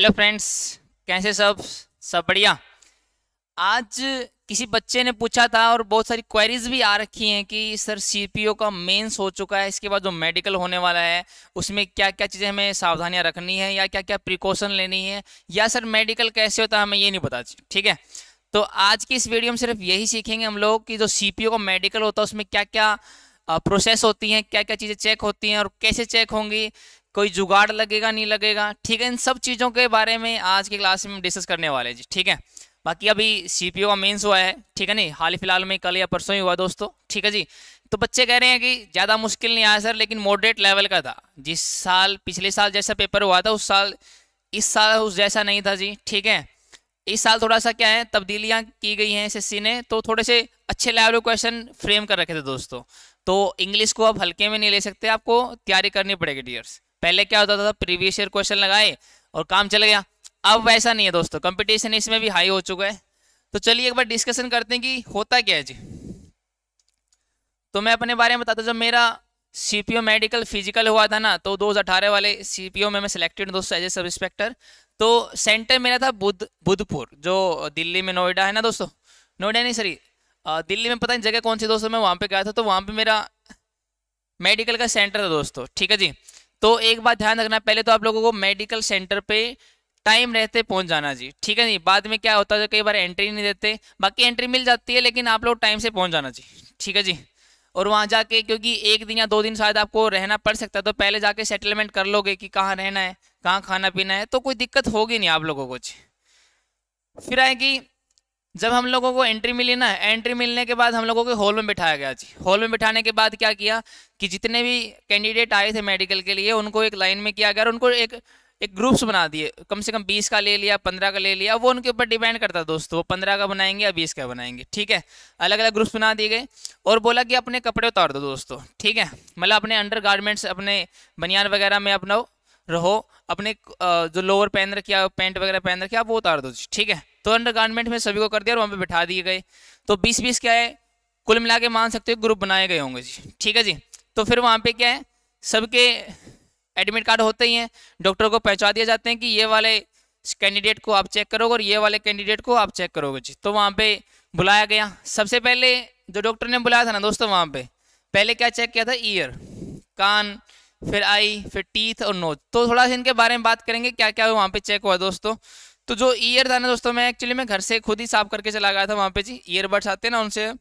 hello friends कैसे सब सब बढ़िया आज किसी बच्चे ने पूछा था और बहुत सारी क्वेरीज भी आ रखी हैं कि सर सीपीओ का मेंस हो चुका है इसके बाद जो मेडिकल होने वाला है उसमें क्या क्या चीज़ें हमें सावधानियां रखनी है या क्या क्या प्रिकॉशन लेनी है या सर मेडिकल कैसे होता है हमें ये नहीं पता ठीक है तो आज की इस वीडियो में सिर्फ यही सीखेंगे हम लोग कि जो सी का मेडिकल होता है उसमें क्या क्या प्रोसेस होती हैं क्या क्या चीज़ें चेक होती हैं और कैसे चेक होंगी कोई जुगाड़ लगेगा नहीं लगेगा ठीक है इन सब चीज़ों के बारे में आज की क्लास में डिस्कस करने वाले जी ठीक है बाकी अभी सी का मेंस हुआ है ठीक है नहीं हाल ही फिलहाल में कल या परसों ही हुआ दोस्तों ठीक है जी तो बच्चे कह रहे हैं कि ज़्यादा मुश्किल नहीं आया सर लेकिन मॉडरेट लेवल का था जिस साल पिछले साल जैसा पेपर हुआ था उस साल इस साल उस जैसा नहीं था जी ठीक है इस साल थोड़ा सा क्या है तब्दीलियाँ की गई हैं एस ने तो थोड़े से अच्छे लेवल क्वेश्चन फ्रेम कर रखे थे दोस्तों तो इंग्लिश को आप हल्के में नहीं ले सकते आपको तैयारी करनी पड़ेगी डियर्स पहले क्या होता था प्रीवियस ईयर क्वेश्चन लगाए और काम चल गया अब वैसा नहीं है दोस्तों कंपटीशन इसमें भी हाई हो चुका है तो चलिए एक बार डिस्कशन करते हैं कि होता क्या है जी तो मैं अपने बारे में बताता जब मेरा सीपीओ मेडिकल फिजिकल हुआ था ना तो 2018 वाले सीपीओ में मैं सिलेक्टेड दोस्तों एज ए सब इंस्पेक्टर तो सेंटर मेरा था बुद्ध बुधपुर जो दिल्ली में नोएडा है ना दोस्तों नोएडा नहीं सॉरी दिल्ली में पता नहीं जगह कौन सी दोस्तों मैं वहाँ पे गया था तो वहाँ पे मेरा मेडिकल का सेंटर था दोस्तों ठीक है जी तो एक बात ध्यान रखना पहले तो आप लोगों को मेडिकल सेंटर पे टाइम रहते पहुंच जाना जी ठीक है नहीं बाद में क्या होता है कई बार एंट्री नहीं देते बाकी एंट्री मिल जाती है लेकिन आप लोग टाइम से पहुंच जाना जी ठीक है जी और वहाँ जाके क्योंकि एक दिन या दो दिन शायद आपको रहना पड़ सकता है तो पहले जाके सेटलमेंट कर लोगे कि कहाँ रहना है कहाँ खाना पीना है तो कोई दिक्कत होगी नहीं आप लोगों को जी फिर आएगी जब हम लोगों को एंट्री मिली ना एंट्री मिलने के बाद हम लोगों को हॉल में बिठाया गया जी हॉल में बिठाने के बाद क्या किया कि जितने भी कैंडिडेट आए थे मेडिकल के लिए उनको एक लाइन में किया गया और उनको एक एक ग्रुप्स बना दिए कम से कम बीस का ले लिया पंद्रह का ले लिया वो उनके ऊपर डिपेंड करता दोस्तों वो पंद्रह का बनाएंगे या बीस का बनाएंगे ठीक है अलग अलग ग्रुप्स बना दिए गए और बोला कि अपने कपड़े उतार दो दोस्तों ठीक है मतलब अपने अंडर गारमेंट्स अपने बनियान वगैरह में अपनाओ रहो अपने जो लोअर पहन रखी है पैंट वगैरह पहन रखी है आप वो उतार दो ठीक है तो अंडरगारमेंट में सभी को कर दिया और वहाँ पे बैठा दिए गए तो बीस बीस क्या है कुल मिला के मान सकते हो ग्रुप बनाए गए होंगे जी ठीक है जी तो फिर वहाँ पे क्या है सबके एडमिट कार्ड होते ही हैं डॉक्टर को पहचान दिया जाते हैं कि ये वाले कैंडिडेट को आप चेक करोगे और ये वाले कैंडिडेट को आप चेक करोगे जी तो वहाँ पे बुलाया गया सबसे पहले जो डॉक्टर ने बुलाया था ना दोस्तों वहाँ पे पहले क्या चेक किया था ईयर कान फिर आई फिर टीथ और नोज तो थोड़ा सा इनके बारे में बात करेंगे क्या क्या वहाँ पे चेक हुआ दोस्तों तो जो ईयर था ना दोस्तों मैं एक्चुअली मैं घर से खुद ही साफ करके चला गया था वहाँ पे जी ईयरबड्स आते ना उनसे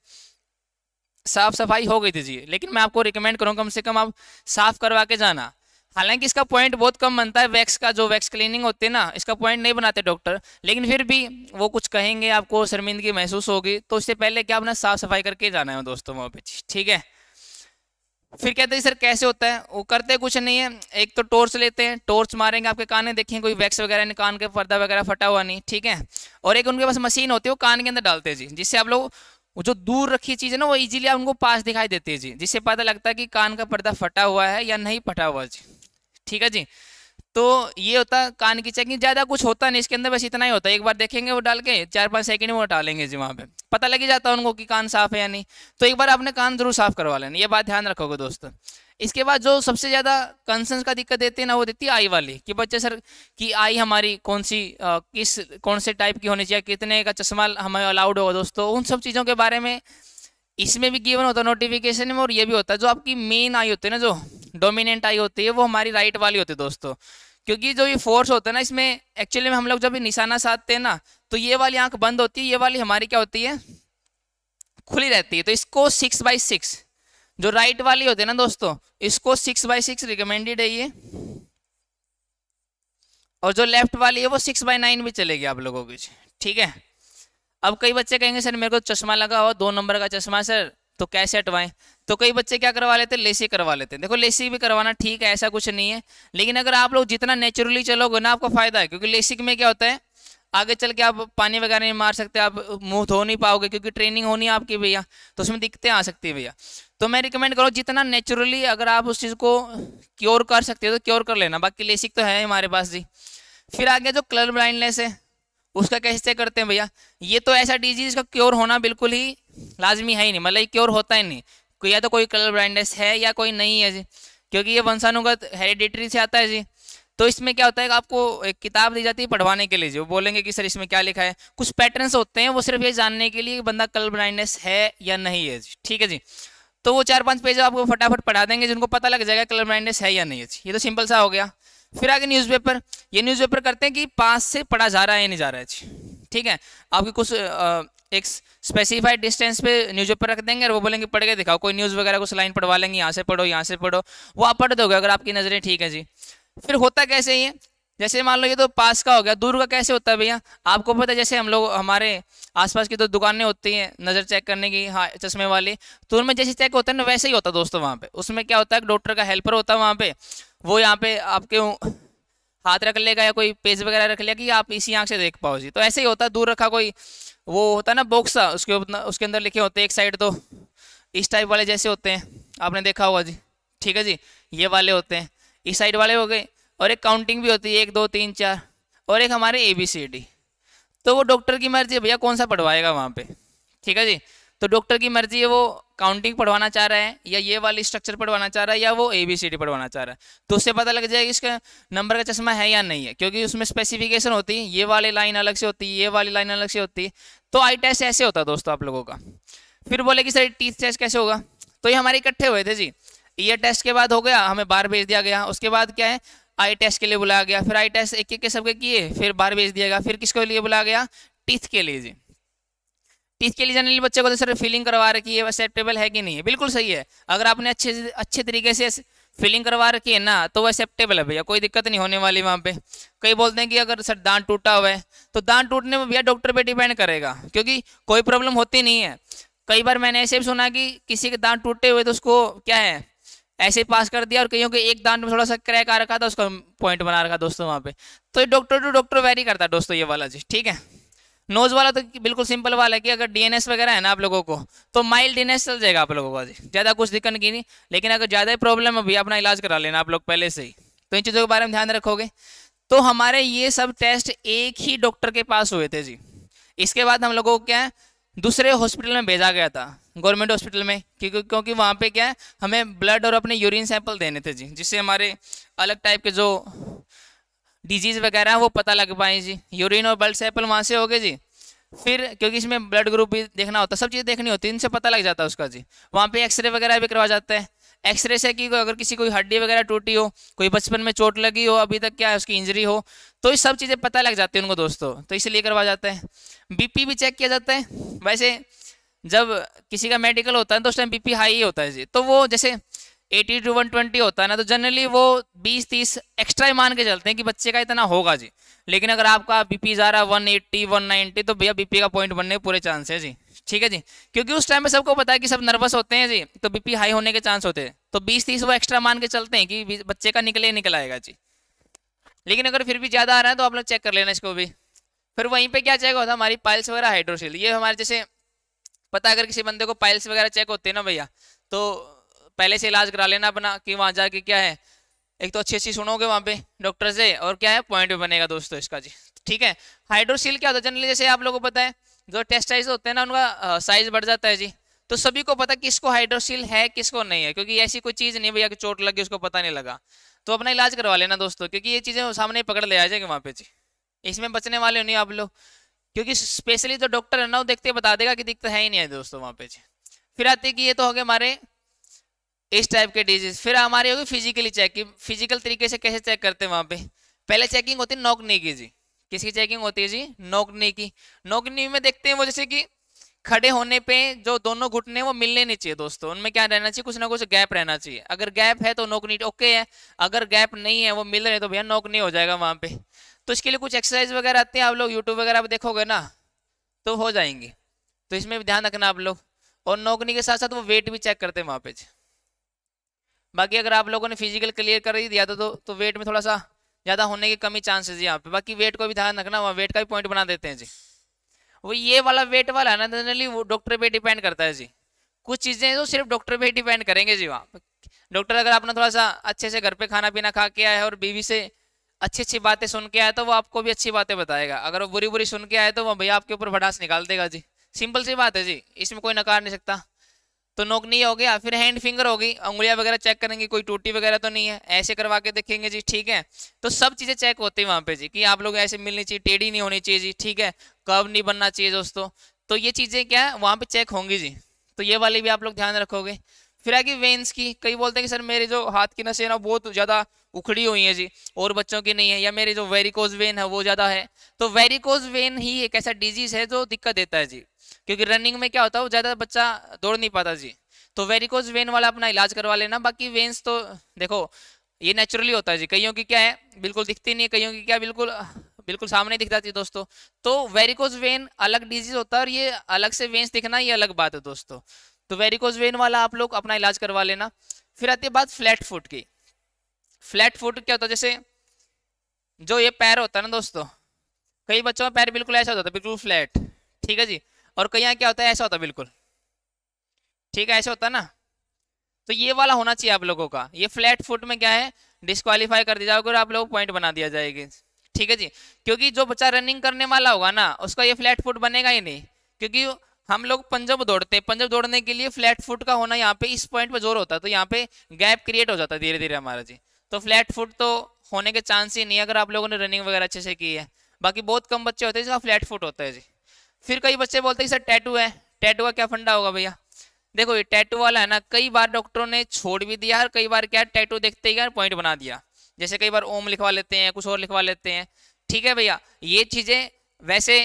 साफ सफाई हो गई थी जी लेकिन मैं आपको रिकमेंड करूँ कम से कम आप साफ करवा के जाना हालांकि इसका पॉइंट बहुत कम बनता है वैक्स का जो वैक्स क्लीनिंग होती है ना इसका पॉइंट नहीं बनाते डॉक्टर लेकिन फिर भी वो कुछ कहेंगे आपको शर्मिंदगी महसूस होगी तो उससे पहले क्या अपना साफ सफाई करके जाना है दोस्तों वहाँ पे ठीक है फिर कहते हैं सर कैसे होता है वो करते कुछ नहीं है एक तो टॉर्च लेते हैं टॉर्च मारेंगे आपके कान में देखेंगे कोई वैक्स वगैरह नहीं कान के पर्दा वगैरह फटा हुआ नहीं ठीक है और एक उनके पास मशीन होती है वो कान के अंदर डालते हैं जी जिससे आप लोग जो दूर रखी चीज़ है ना वो इजीली आप उनको पास दिखाई देती है जी जिससे पता लगता है कि कान का पर्दा फटा हुआ है या नहीं फटा हुआ जी ठीक है जी तो ये होता कान की चेकिंग ज़्यादा कुछ होता नहीं इसके अंदर बस इतना ही होता है एक बार देखेंगे वो डाल के चार पाँच सेकेंड में उठा लेंगे जी वहाँ पे पता लग ही जाता है उनको कि कान साफ है या नहीं तो एक बार आपने कान जरूर साफ करवा लेना ये बात ध्यान रखोगे दोस्तों इसके बाद जो सबसे ज़्यादा कंसर्न का दिक्कत देती है ना वो देती है आई वाली कि बच्चे सर कि आई हमारी कौन सी आ, किस कौन से टाइप की होनी चाहिए कितने का चश्मा हमें अलाउड होगा दोस्तों उन सब चीज़ों के बारे में इसमें भी गिवन होता है नोटिफिकेशन में और ये भी होता है जो आपकी मेन आई होती है ना जो डोमिनेंट आई होती है वो हमारी राइट वाली होती है दोस्तों क्योंकि जो ये फोर्स होता है ना इसमें एक्चुअली में हम लोग जब निशाना साधते हैं ना तो ये वाली आंख बंद होती है ये वाली हमारी क्या होती है खुली रहती है तो इसको सिक्स बाई सिक्स जो राइट वाली होती है ना दोस्तों इसको सिक्स बाई सिक्स रिकमेंडेड है ये और जो लेफ्ट वाली है वो सिक्स बाई नाइन भी चलेगी आप लोगों की ठीक है अब कई बच्चे कहेंगे सर मेरे को चश्मा लगा हुआ दो नंबर का चश्मा सर तो कैसे हटवाएं तो कई बच्चे क्या करवा लेते हैं लेसी करवा लेते हैं देखो लेसी भी करवाना ठीक है ऐसा कुछ नहीं है लेकिन अगर आप लोग जितना नेचुरली चलोगे ना आपको फायदा है क्योंकि लेसिक में क्या होता है आगे चल के आप पानी वगैरह नहीं मार सकते आप मुंह धो नहीं पाओगे क्योंकि ट्रेनिंग होनी है आपकी भैया तो उसमें दिक्कतें आ सकती है भैया तो मैं रिकमेंड करूँ जितना नेचुरली अगर आप उस चीज़ को क्योर कर सकते हो तो क्योर कर लेना बाकी लेसिक तो है हमारे पास जी फिर आ गया जो कलर ब्लाइंडनेस है उसका कैसे करते हैं भैया ये तो ऐसा डिजीज का क्योर होना बिल्कुल ही लाजमी है ही नहीं मतलब क्योर होता ही नहीं या तो कोई कलर ब्लाइंडनेस है या कोई नहीं है जी क्योंकि ये वंशानुगत हेरिडिटरी से आता है जी तो इसमें क्या होता है कि आपको एक किताब दी जाती है पढ़वाने के लिए जो बोलेंगे कि सर इसमें क्या लिखा है कुछ पैटर्न्स होते हैं वो सिर्फ ये जानने के लिए कि बंदा कलर ब्लाइंडनेस है या नहीं है जी ठीक है जी तो वो चार पांच पेज आपको फटाफट पढ़ा देंगे जिनको पता लग जाएगा कलर ब्लाइंडनेस है या नहीं है ये तो सिंपल सा हो गया फिर आगे न्यूज़पेपर ये न्यूज़पेपर करते हैं कि पास से पढ़ा जा रहा है या नहीं जा रहा है जी ठीक है आपकी कुछ एक स्पेसिफाइड डिस्टेंस पे न्यूज़पेपर रख देंगे और वो बोलेंगे पढ़ के दिखाओ कोई न्यूज़ वगैरह कुछ लाइन पढ़वा लेंगे यहाँ से पढ़ो यहाँ से पढ़ो वो आप पढ़ दोगे अगर आपकी नज़रें ठीक है जी फिर होता कैसे ही है जैसे मान लो ये तो पास का हो गया दूर का कैसे होता है भैया आपको पता है जैसे हम लोग हमारे आसपास की तो दुकानें होती हैं नज़र चेक करने की हाँ चश्मे वाली तो उनमें जैसे चेक होता है ना वैसे ही होता है दोस्तों वहाँ पे उसमें क्या होता है डॉक्टर का हेल्पर होता है वहाँ पे वो यहाँ पे आपके हाथ रख लेगा या कोई पेज वगैरह रख लेगा कि आप इसी आँख से देख पाओ जी तो ऐसे ही होता है दूर रखा कोई वो होता है ना बॉक्स उसके उसके अंदर लिखे होते हैं एक साइड तो इस टाइप वाले जैसे होते हैं आपने देखा होगा जी ठीक है जी ये वाले होते हैं इस साइड वाले हो गए और एक काउंटिंग भी होती है एक दो तीन चार और एक हमारे ए बी सी डी तो वो डॉक्टर की मर्जी भैया कौन सा पढ़वाएगा वहाँ पे ठीक है जी तो डॉक्टर की मर्जी है वो काउंटिंग पढ़वाना चाह रहा है या ये वाली स्ट्रक्चर पढ़वाना चाह रहा है या वो ए बी सी डी पढ़वाना चाह रहा है तो उससे पता लग जाएगा इसका नंबर का चश्मा है या नहीं है क्योंकि उसमें स्पेसिफिकेशन होती है ये वाली लाइन अलग से होती है ये वाली लाइन अलग से होती है तो आई टेस्ट ऐसे होता है दोस्तों आप लोगों का फिर बोले कि सर टीथ टेस्ट कैसे होगा तो ये हमारे इकट्ठे हुए थे जी ये टेस्ट के बाद हो गया हमें बाहर भेज दिया गया उसके बाद क्या है आई टेस्ट के लिए बुलाया गया फिर आई टेस्ट एक एक के सबके किए फिर बाहर भेज दिया गया फिर किसके लिए बुलाया गया टीथ के लिए जी के लिए जनरली बच्चे को तो सर फिलिंग करवा रखी है एक्सेप्टेबल है कि नहीं है बिल्कुल सही है अगर आपने अच्छे से अच्छे तरीके से फिलिंग करवा रखी है ना तो वो एक्सेप्टेबल है भैया कोई दिक्कत नहीं होने वाली वहाँ पे कई बोलते हैं कि अगर सर दांत टूटा हुआ है तो दांत टूटने में भैया डॉक्टर पे डिपेंड करेगा क्योंकि कोई प्रॉब्लम होती नहीं है कई बार मैंने ऐसे भी सुना कि किसी के दांत टूटे हुए तो उसको क्या है ऐसे पास कर दिया और कहीं के एक दांत में थोड़ा सा क्रैक आ रखा था उसका पॉइंट बना रखा दोस्तों वहाँ पे तो डॉक्टर टू डॉक्टर वेरी करता है दोस्तों ये वाला जी ठीक है नोज वाला तो बिल्कुल सिंपल वाला है कि अगर डीएनएस वगैरह है ना आप लोगों को तो माइल्ड डीएनएस चल जाएगा आप लोगों को ज़्यादा कुछ दिक्कत की नहीं लेकिन अगर ज़्यादा ही प्रॉब्लम है भी अपना इलाज करा लेना आप लोग पहले से ही तो इन चीज़ों के बारे में ध्यान रखोगे तो हमारे ये सब टेस्ट एक ही डॉक्टर के पास हुए थे जी इसके बाद हम लोगों को क्या है दूसरे हॉस्पिटल में भेजा गया था गवर्नमेंट हॉस्पिटल में क्योंकि क्योंकि वहाँ पे क्या है हमें ब्लड और अपने यूरिन सैंपल देने थे जी जिससे हमारे अलग टाइप के जो डिजीज़ वगैरह वो पता लग पाए जी यूरिन और ब्लड सैंपल वहाँ से हो गए जी फिर क्योंकि इसमें ब्लड ग्रुप भी देखना होता है सब चीज़ देखनी होती है इनसे पता लग जाता है उसका जी वहाँ पे एक्सरे वगैरह भी करवा जाता है एक्सरे से कि अगर किसी कोई हड्डी वगैरह टूटी हो कोई बचपन में चोट लगी हो अभी तक क्या है उसकी इंजरी हो तो ये सब चीज़ें पता लग जाती है उनको दोस्तों तो इसलिए करवा जाता है बीपी भी चेक किया जाता है वैसे जब किसी का मेडिकल होता है तो उस टाइम बीपी हाई ही होता है जी तो वो जैसे एटी टू वन ट्वेंटी होता है ना तो जनरली वो बीस तीस एक्स्ट्रा ही मान के चलते हैं कि बच्चे का इतना होगा जी लेकिन अगर आपका बीपी जा रहा है वन एट्टी वन नाइन्टी तो भैया बीपी का पॉइंट बनने पूरे चांस है जी ठीक है जी क्योंकि उस टाइम में सबको पता है कि सब नर्वस होते हैं जी तो बीपी हाई होने के चांस होते हैं तो बीस तीस वो एक्स्ट्रा मान के चलते हैं कि बच्चे का निकले निकल आएगा जी लेकिन अगर फिर भी ज़्यादा आ रहा है तो आप लोग चेक कर लेना इसको भी फिर वहीं पे क्या चेक होता है हमारी पाइल्स वगैरह हाइड्रोसिल ये हमारे जैसे पता अगर किसी बंदे को पाइल्स वगैरह चेक होते हैं ना भैया तो पहले से इलाज करा लेना अपना कि वहाँ जाके क्या है एक तो अच्छी अच्छी सुनोगे वहाँ पे डॉक्टर से और क्या है पॉइंट भी बनेगा दोस्तों इसका जी ठीक है हाइड्रोसील क्या होता है जनरली जैसे आप लोगों को पता है जो टेस्ट साइज होते हैं ना उनका साइज बढ़ जाता है जी तो सभी को पता किसको हाइड्रोसील है किसको नहीं है क्योंकि ऐसी कोई चीज़ नहीं भैया कि चोट लगी उसको पता नहीं लगा तो अपना इलाज करवा लेना दोस्तों क्योंकि ये चीज़ें सामने पकड़ ले आ जाएगी वहाँ पे जी इसमें बचने वाले नहीं आप लोग क्योंकि स्पेशली जो डॉक्टर है ना वो देखते बता देगा कि दिक्कत है ही नहीं है दोस्तों वहाँ पे जी फिर आते कि ये तो हो गए हमारे इस टाइप के डिजीज फिर हमारी होगी फिजिकली चेकिंग फिजिकल तरीके से कैसे चेक करते हैं वहाँ पे पहले चेकिंग होती है नोकनी की जी किसकी चेकिंग होती है जी नोकनी की नोकनी में देखते हैं वो जैसे कि खड़े होने पे जो दोनों घुटने वो मिलने नहीं चाहिए दोस्तों उनमें क्या रहना चाहिए कुछ ना कुछ गैप रहना चाहिए अगर गैप है तो नोकनी ओके है अगर गैप नहीं है वो मिल रहे तो भैया नोकनी हो जाएगा वहाँ पे तो इसके लिए कुछ एक्सरसाइज वगैरह आती है आप लोग यूट्यूब वगैरह आप देखोगे ना तो हो जाएंगे तो इसमें भी ध्यान रखना आप लोग और नोकनी के साथ साथ वो वेट भी चेक करते हैं वहाँ पे जी बाकी अगर आप लोगों ने फिजिकल क्लियर कर ही दिया था तो, तो वेट तो में थोड़ा सा ज़्यादा होने की कमी चांसेस यहाँ पे बाकी वेट को भी ध्यान रखना वहाँ वेट का भी पॉइंट बना देते हैं जी वो ये वाला वेट वाला है ना जनरली वो डॉक्टर पर डिपेंड करता है जी कुछ चीज़ें तो सिर्फ डॉक्टर ही डिपेंड करेंगे जी वहाँ डॉक्टर अगर आपने थोड़ा सा अच्छे से घर पर खाना पीना खा के आया है और बीवी से अच्छी अच्छी बातें सुन के आया तो वो आपको भी अच्छी बातें बताएगा अगर वो बुरी बुरी सुन के आए तो वो भैया आपके ऊपर भड़ास निकाल देगा जी सिंपल सी बात है जी इसमें कोई नकार नहीं सकता तो नोक नहीं हो गया फिर हैंड फिंगर हो गई उंगलियां वगैरह चेक करेंगे कोई टूटी वगैरह तो नहीं है ऐसे करवा के देखेंगे जी ठीक है तो सब चीज़ें चेक होती है वहाँ पे जी कि आप लोग ऐसे मिलनी चाहिए टेढ़ी नहीं होनी चाहिए जी ठीक है कब नहीं बनना चाहिए दोस्तों तो ये चीज़ें क्या है वहाँ पर चेक होंगी जी तो ये वाली भी आप लोग ध्यान रखोगे फिर आगे वेन्स की कई बोलते हैं कि सर मेरे जो हाथ की नशे ना बहुत ज़्यादा उखड़ी हुई है जी और बच्चों की नहीं है या मेरे जो वेरिकोज वेन है वो ज़्यादा है तो वेरिकोज वेन ही एक ऐसा डिजीज़ है जो दिक्कत देता है जी क्योंकि रनिंग में क्या होता है ज़्यादा बच्चा दौड़ नहीं पाता जी तो वेरिकोज वेन वाला अपना इलाज करवा लेना बाकी वेन्स तो देखो ये नेचुरली होता है जी कईयों की क्या है बिल्कुल दिखती नहीं है कईयों की क्या बिल्कुल बिल्कुल सामने दिख जाती है दोस्तों तो वेरिकोज वेन अलग डिजीज होता है और ये अलग से वेन्स दिखना ये अलग बात है दोस्तों तो वेरिकोज वेन वाला आप लोग अपना इलाज करवा लेना फिर आती है बात फ्लैट फुट की फ्लैट फुट क्या होता है जैसे जो ये पैर होता है ना दोस्तों कई बच्चों का पैर बिल्कुल ऐसा होता है बिल्कुल फ्लैट ठीक है जी और कहीं यहाँ क्या होता है ऐसा होता है बिल्कुल ठीक है ऐसा होता है ना तो ये वाला होना चाहिए आप लोगों का ये फ्लैट फुट में क्या है डिस्कालीफाई कर दिया जाओगे और आप लोगों को पॉइंट बना दिया जाएगी ठीक है जी क्योंकि जो बच्चा रनिंग करने वाला होगा ना उसका ये फ्लैट फुट बनेगा ही नहीं क्योंकि हम लोग पंजब दौड़ते हैं पंजाब दौड़ने के लिए फ्लैट फुट का होना यहाँ पे इस पॉइंट पर जोर होता है तो यहाँ पे गैप क्रिएट हो जाता है धीरे धीरे हमारा जी तो फ्लैट फुट तो होने के चांस ही नहीं अगर आप लोगों ने रनिंग वगैरह अच्छे से की है बाकी बहुत कम बच्चे होते हैं जिसका फ्लैट फुट होता है जी फिर कई बच्चे बोलते हैं सर टैटू है टैटू का क्या फंडा होगा भैया देखो ये टैटू वाला है ना कई बार डॉक्टरों ने छोड़ भी दिया और कई बार क्या टैटू देखते ही पॉइंट बना दिया जैसे कई बार ओम लिखवा लेते हैं कुछ और लिखवा लेते हैं ठीक है भैया ये चीज़ें वैसे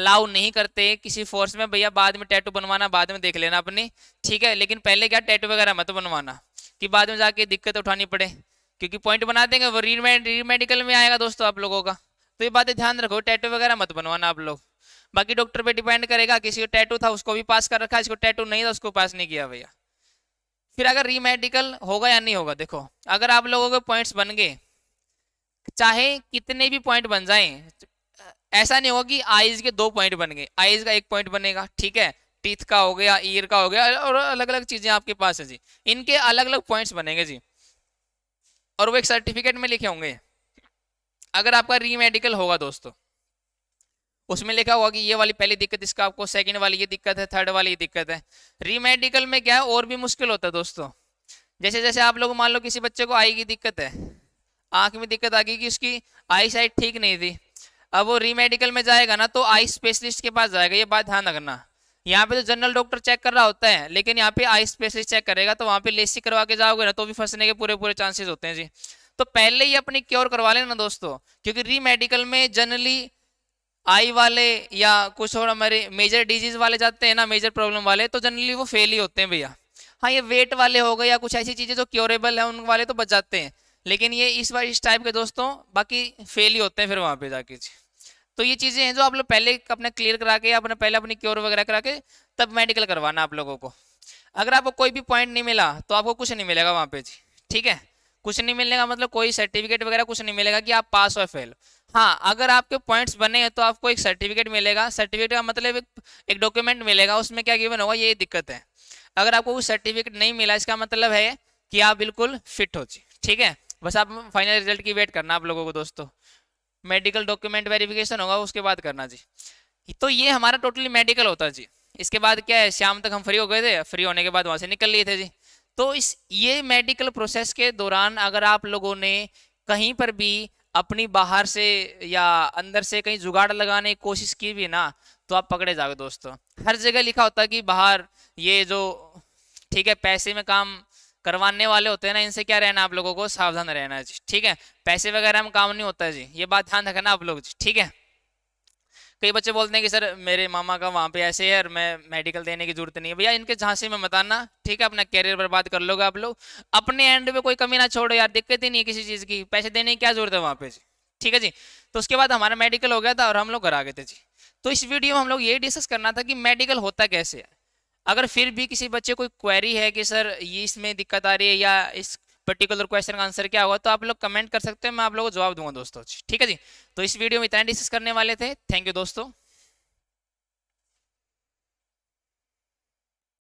अलाउ नहीं करते किसी फोर्स में भैया बाद में टैटू बनवाना बाद में देख लेना अपनी ठीक है लेकिन पहले क्या टैटू वगैरह मत बनवाना कि बाद में जाके दिक्कत उठानी पड़े क्योंकि पॉइंट बना देंगे वो री मेडिकल में आएगा दोस्तों आप लोगों का तो ये बातें ध्यान रखो टैटू वगैरह मत बनवाना आप लोग बाकी डॉक्टर पे डिपेंड करेगा किसी को टैटू था उसको भी पास कर रखा इसको टैटू नहीं था उसको पास नहीं किया भैया फिर अगर रीमेडिकल होगा या नहीं होगा देखो अगर आप लोगों के पॉइंट्स बन गए चाहे कितने भी पॉइंट बन जाए ऐसा नहीं होगा कि आइज के दो पॉइंट बन गए आइज का एक पॉइंट बनेगा ठीक है टीथ का हो गया ईयर का हो गया और अलग अलग चीजें आपके पास है जी इनके अलग अलग पॉइंट्स बनेंगे जी और वो एक सर्टिफिकेट में लिखे होंगे अगर आपका रीमेडिकल होगा दोस्तों उसमें लिखा हुआ कि ये वाली पहली दिक्कत इसका आपको सेकंड वाली ये दिक्कत है थर्ड वाली ये दिक्कत है रीमेडिकल में क्या है और भी मुश्किल होता है दोस्तों जैसे जैसे आप लोग मान लो किसी बच्चे को आई की दिक्कत है आंख में दिक्कत आ गई कि उसकी आई साइड ठीक नहीं थी अब वो रीमेडिकल में जाएगा ना तो आई स्पेशलिस्ट के पास जाएगा ये बात ध्यान रखना यहाँ पे तो जनरल डॉक्टर चेक कर रहा होता है लेकिन यहाँ पे आई स्पेशलिस्ट चेक करेगा तो वहाँ पे लेसी करवा के जाओगे ना तो भी फंसने के पूरे पूरे चांसेस होते हैं जी तो पहले ही अपनी क्योर करवा लेना दोस्तों क्योंकि रीमेडिकल में जनरली आई वाले या कुछ और हमारे मेजर डिजीज वाले जाते हैं ना मेजर प्रॉब्लम वाले तो जनरली वो फेल ही होते हैं भैया हाँ ये वेट वाले हो गए या कुछ ऐसी चीज़ें जो क्योरेबल है उन वाले तो बच जाते हैं लेकिन ये इस बार इस टाइप के दोस्तों बाकी फेल ही होते हैं फिर वहाँ पे जाके तो ये चीज़ें हैं जो आप लोग पहले अपने क्लियर करा के अपने पहले अपनी क्योर वगैरह करा के तब मेडिकल करवाना आप लोगों को अगर आपको कोई भी पॉइंट नहीं मिला तो आपको कुछ नहीं मिलेगा वहाँ पे जी ठीक है कुछ नहीं मिलने का मतलब कोई सर्टिफिकेट वगैरह कुछ नहीं मिलेगा कि आप पास हो फेल हाँ अगर आपके पॉइंट्स बने हैं तो आपको एक सर्टिफिकेट मिलेगा सर्टिफिकेट का मतलब एक, एक डॉक्यूमेंट मिलेगा उसमें क्या गिवन होगा ये दिक्कत है अगर आपको वो सर्टिफिकेट नहीं मिला इसका मतलब है कि आप बिल्कुल फिट हो जी ठीक है बस आप फाइनल रिजल्ट की वेट करना आप लोगों को दोस्तों मेडिकल डॉक्यूमेंट वेरिफिकेशन होगा उसके बाद करना जी तो ये हमारा टोटली मेडिकल होता है जी इसके बाद क्या है शाम तक हम फ्री हो गए थे फ्री होने के बाद वहाँ से निकल लिए थे जी तो इस ये मेडिकल प्रोसेस के दौरान अगर आप लोगों ने कहीं पर भी अपनी बाहर से या अंदर से कहीं जुगाड़ लगाने की कोशिश की भी ना तो आप पकड़े जाओगे दोस्तों हर जगह लिखा होता है कि बाहर ये जो ठीक है पैसे में काम करवाने वाले होते हैं ना इनसे क्या रहना आप लोगों को सावधान रहना है जी ठीक है पैसे वगैरह में काम नहीं होता जी ये बात ध्यान रखना आप लोग जी ठीक है कई बच्चे बोलते हैं कि सर मेरे मामा का वहाँ पे ऐसे है और मैं मेडिकल देने की जरूरत नहीं है भैया इनके झांसे में बताना ठीक है अपना कैरियर बर्बाद कर लोगे आप लोग अपने एंड में कोई कमी ना छोड़ो यार दिक्कत ही नहीं है किसी चीज़ की पैसे देने की क्या जरूरत है वहाँ पे जी ठीक है जी तो उसके बाद हमारा मेडिकल हो गया था और हम लोग घर आ गए थे जी तो इस वीडियो में हम लोग ये डिस्कस करना था कि मेडिकल होता कैसे है अगर फिर भी किसी बच्चे कोई क्वेरी है कि सर ये इसमें दिक्कत आ रही है या इस पर्टिकुलर क्वेश्चन का आंसर क्या होगा तो आप लोग कमेंट कर सकते हैं मैं आप लोगों को जवाब दूंगा दोस्तों ठीक है जी तो इस वीडियो में इतना डिस्कस करने वाले थे थैंक यू दोस्तों